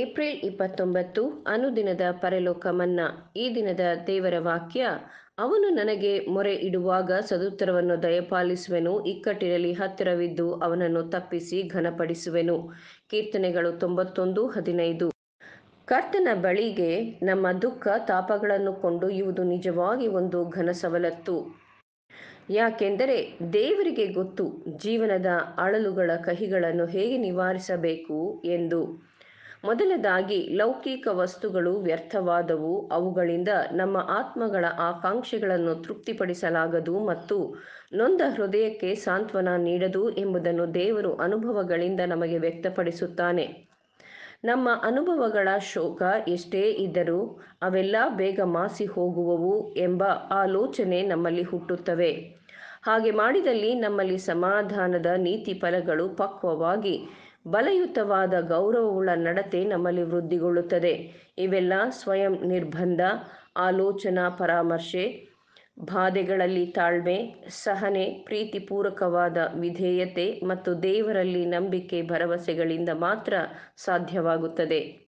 April ಇಪ್ಪತ್ತೊಂಬತ್ತು ಅನುದಿನದ ಪರಲೋಕ ಮನ್ನಾ ಈ ದಿನದ ದೇವರ ವಾಕ್ಯ ಅವನು ನನಗೆ ಮೊರೆ ಇಡುವಾಗ ಸದುತ್ತರವನ್ನು ದಯಪಾಲಿಸುವೆನು ಇಕ್ಕಟ್ಟಿನಲ್ಲಿ ಹತ್ತಿರವಿದ್ದು ಅವನನ್ನು ತಪ್ಪಿಸಿ ಘನಪಡಿಸುವೆನು ಕೀರ್ತನೆಗಳು ತೊಂಬತ್ತೊಂದು ಹದಿನೈದು ಕರ್ತನ ಬಳಿಗೆ ನಮ್ಮ ದುಃಖ ತಾಪಗಳನ್ನು ಕೊಂಡೊಯ್ಯುವುದು ನಿಜವಾಗಿ ಒಂದು ಘನ ಸವಲತ್ತು ಯಾಕೆಂದರೆ ದೇವರಿಗೆ ಗೊತ್ತು ಜೀವನದ ಅಳಲುಗಳ ಕಹಿಗಳನ್ನು ಹೇಗೆ ನಿವಾರಿಸಬೇಕು ಎಂದು ಮೊದಲದಾಗಿ ಲೌಕಿಕ ವಸ್ತುಗಳು ವ್ಯರ್ಥವಾದವು ಅವುಗಳಿಂದ ನಮ್ಮ ಆತ್ಮಗಳ ಆಕಾಂಕ್ಷೆಗಳನ್ನು ತೃಪ್ತಿಪಡಿಸಲಾಗದು ಮತ್ತು ನೊಂದ ಹೃದಯಕ್ಕೆ ಸಾಂತ್ವನ ನೀಡದು ಎಂಬುದನ್ನು ದೇವರು ಅನುಭವಗಳಿಂದ ನಮಗೆ ವ್ಯಕ್ತಪಡಿಸುತ್ತಾನೆ ನಮ್ಮ ಅನುಭವಗಳ ಶೋಕ ಎಷ್ಟೇ ಇದ್ದರೂ ಅವೆಲ್ಲ ಬೇಗ ಮಾಸಿ ಹೋಗುವವು ಎಂಬ ಆಲೋಚನೆ ನಮ್ಮಲ್ಲಿ ಹುಟ್ಟುತ್ತವೆ ಹಾಗೆ ಮಾಡಿದಲ್ಲಿ ನಮ್ಮಲ್ಲಿ ಸಮಾಧಾನದ ನೀತಿ ಫಲಗಳು ಪಕ್ವವಾಗಿ ಬಲಯುತವಾದ ಗೌರವವುಳ್ಳ ನಡತೆ ನಮ್ಮಲ್ಲಿ ವೃದ್ಧಿಗೊಳ್ಳುತ್ತದೆ ಇವೆಲ್ಲ ಸ್ವಯಂ ನಿರ್ಬಂಧ ಆಲೋಚನಾ ಪರಾಮರ್ಶೆ ಬಾಧೆಗಳಲ್ಲಿ ತಾಳ್ಮೆ ಸಹನೆ ಪ್ರೀತಿಪೂರಕವಾದ ವಿಧೇಯತೆ ಮತ್ತು ದೇವರಲ್ಲಿ ನಂಬಿಕೆ ಭರವಸೆಗಳಿಂದ ಮಾತ್ರ ಸಾಧ್ಯವಾಗುತ್ತದೆ